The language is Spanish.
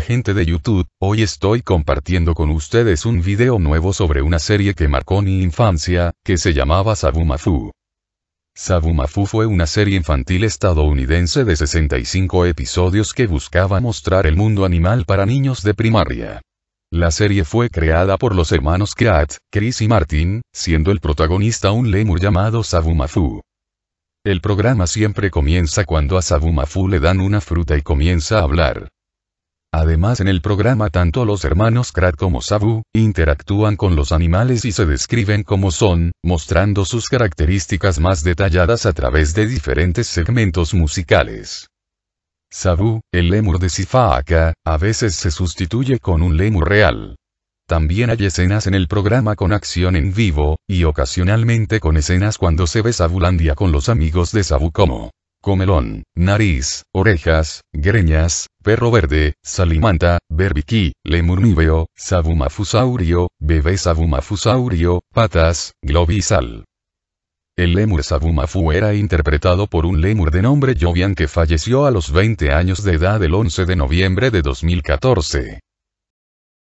gente de YouTube, hoy estoy compartiendo con ustedes un video nuevo sobre una serie que marcó mi infancia, que se llamaba Sabumafu. Sabumafu fue una serie infantil estadounidense de 65 episodios que buscaba mostrar el mundo animal para niños de primaria. La serie fue creada por los hermanos Kat, Chris y Martin, siendo el protagonista un lemur llamado Sabumafu. El programa siempre comienza cuando a Sabumafu le dan una fruta y comienza a hablar. Además en el programa tanto los hermanos Krat como Sabu, interactúan con los animales y se describen como son, mostrando sus características más detalladas a través de diferentes segmentos musicales. Sabu, el lemur de Sifaaka, a veces se sustituye con un lemur real. También hay escenas en el programa con acción en vivo, y ocasionalmente con escenas cuando se ve Sabulandia con los amigos de Sabu como comelón, nariz, orejas, greñas, perro verde, salimanta, berbiquí, lemurníveo, sabumafusaurio, bebé sabumafusaurio, patas, globisal. El lemur Sabumafu era interpretado por un lemur de nombre Jovian que falleció a los 20 años de edad el 11 de noviembre de 2014.